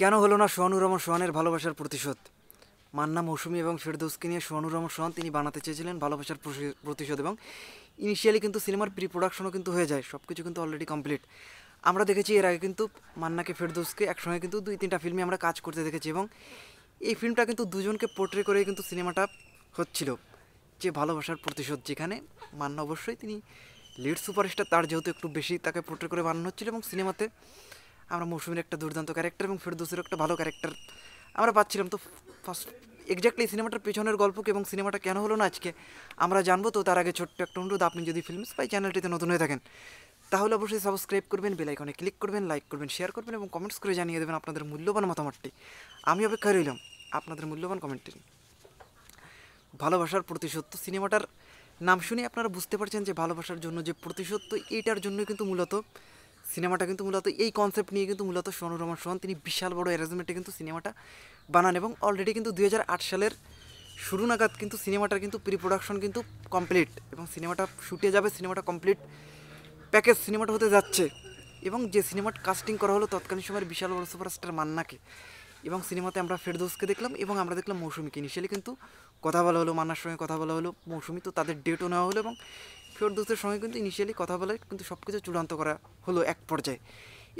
কেন হলো না সোহানুর রহমান সোহানের ভালোবাসার প্রতিশোধ মান্না মৌসুমি এবং ফেরদৌসকে নিয়ে সোহানুর রহমান সোহান তিনি বানাতে চেয়েছিলেন ভালোবাসার প্রতিশোধ এবং ইনিশিয়ালি কিন্তু সিনেমার প্রি প্রোডাকশনও কিন্তু হয়ে যায় সব কিছু কিন্তু অলরেডি কমপ্লিট আমরা দেখেছি এর আগে কিন্তু মান্নাকে ফেরদৌসকে একসঙ্গে কিন্তু দুই তিনটা ফিল্মে আমরা কাজ করতে দেখেছি এবং এই ফিল্মটা কিন্তু দুজনকে পোর্ট্রে করে কিন্তু সিনেমাটা হচ্ছিল যে ভালোবাসার প্রতিশোধ যেখানে মান্না অবশ্যই তিনি লিড সুপারস্টার তার যেহেতু একটু বেশি তাকে পোর্ট্রে করে বানানো হচ্ছিল এবং সিনেমাতে আমরা মৌসুমীর একটা দুর্দান্ত ক্যারেক্টার এবং ফেরদোসের একটা ভালো ক্যারেক্টার আমরা পাচ্ছিলাম তো ফার্স্ট এক্স্যাক্টলি সিনেমাটার পেছনের গল্প এবং সিনেমাটা কেন হলো না আজকে আমরা জানবো তো তার আগে ছোট্ট একটা অনুরোধ আপনি যদি ফিল্ম স্পাই চ্যানেলটিতে নতুন হয়ে থাকেন তাহলে অবশ্যই সাবস্ক্রাইব করবেন বেলাইকনে ক্লিক করবেন লাইক করবেন শেয়ার করবেন এবং কমেন্টস করে জানিয়ে দেবেন আপনাদের মূল্যবান মতামতটি আমি অপেক্ষা রইলাম আপনাদের মূল্যবান কমেন্টটি ভালোবাসার প্রতিশোধ তো সিনেমাটার নাম শুনে আপনারা বুঝতে পারছেন যে ভালোবাসার জন্য যে প্রতিশোধ তো এইটার জন্য কিন্তু মূলত সিনেমাটা কিন্তু মূলত এই কনসেপ্ট নিয়ে কিন্তু মূলত সোনু রহমান সোহান তিনি বিশাল বড় অ্যারেঞ্জমেন্টে কিন্তু সিনেমাটা বানান এবং অলরেডি কিন্তু দুই সালের শুরু নাগাদ কিন্তু সিনেমাটার কিন্তু প্রি প্রোডাকশন কিন্তু কমপ্লিট এবং সিনেমাটা শুটে যাবে সিনেমাটা কমপ্লিট প্যাকেজ সিনেমাটা হতে যাচ্ছে এবং যে সিনেমাটা কাস্টিং করা হলো তৎকালীন সময়ের বিশাল বড় সুপারস্টার মান্নাকে এবং সিনেমাতে আমরা ফেরদোসকে দেখলাম এবং আমরা দেখলাম মৌসুমিকে ইনিশিয়ালি কিন্তু কথা বলা হলো মান্নার সঙ্গে কথা বলা হলো মৌসুমি তো তাদের ডেটও নেওয়া হলো এবং ফেরদৌসের সঙ্গে কিন্তু ইনিশিয়ালি কথা বলে কিন্তু সব কিছু চূড়ান্ত করা হলো এক পর্যায়ে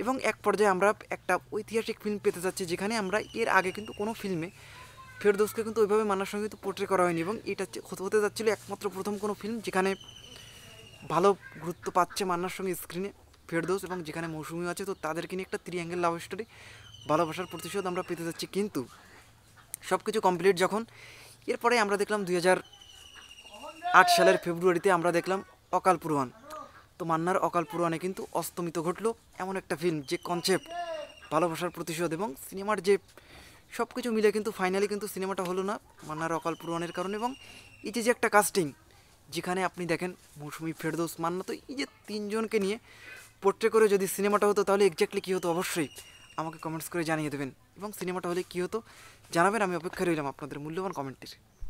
এবং এক পর্যায়ে আমরা একটা ঐতিহাসিক ফিল্ম পেতে যাচ্ছি যেখানে আমরা এর আগে কিন্তু কোনো ফিল্মে ফেরদৌসকে কিন্তু ওইভাবে মানার সঙ্গে কিন্তু পোর্ট্রে করা হয়নি এবং এটা হতে যাচ্ছিলো একমাত্র প্রথম কোনো ফিল্ম যেখানে ভালো গুরুত্ব পাচ্ছে মান্নার সঙ্গে স্ক্রিনে ফেরদোস এবং যেখানে মৌসুমি আছে তো তাদেরকে নিয়ে একটা ত্রিঅ্যাঙ্গেল লাভ স্টোরি ভালোবাসার প্রতিশোধ আমরা পেতে যাচ্ছি কিন্তু সব কিছু কমপ্লিট যখন এরপরে আমরা দেখলাম দুই হাজার আট সালের ফেব্রুয়ারিতে আমরা দেখলাম অকাল পুরোয়ান তো মান্নার অকাল পুরোয়ানে কিন্তু অস্তমিত ঘটল এমন একটা ফিল্ম যে কনসেপ্ট ভালোবাসার প্রতিশোধ এবং সিনেমার যে সব কিছু মিলে কিন্তু ফাইনালি কিন্তু সিনেমাটা হলো না মান্নার অকাল পুরোয়ানের কারণে এবং এই যে যে একটা কাস্টিং যেখানে আপনি দেখেন মৌসুমি ফেরদৌস মান্না তো এই যে তিনজনকে নিয়ে পোট্রে করে যদি সিনেমাটা হতো তাহলে এক্স্যাক্টলি কী হতো অবশ্যই আমাকে কমেন্টস করে জানিয়ে দেবেন এবং সিনেমাটা হলে কী হতো জানাবেন আমি অপেক্ষা রইলাম আপনাদের মূল্যবান কমেন্টের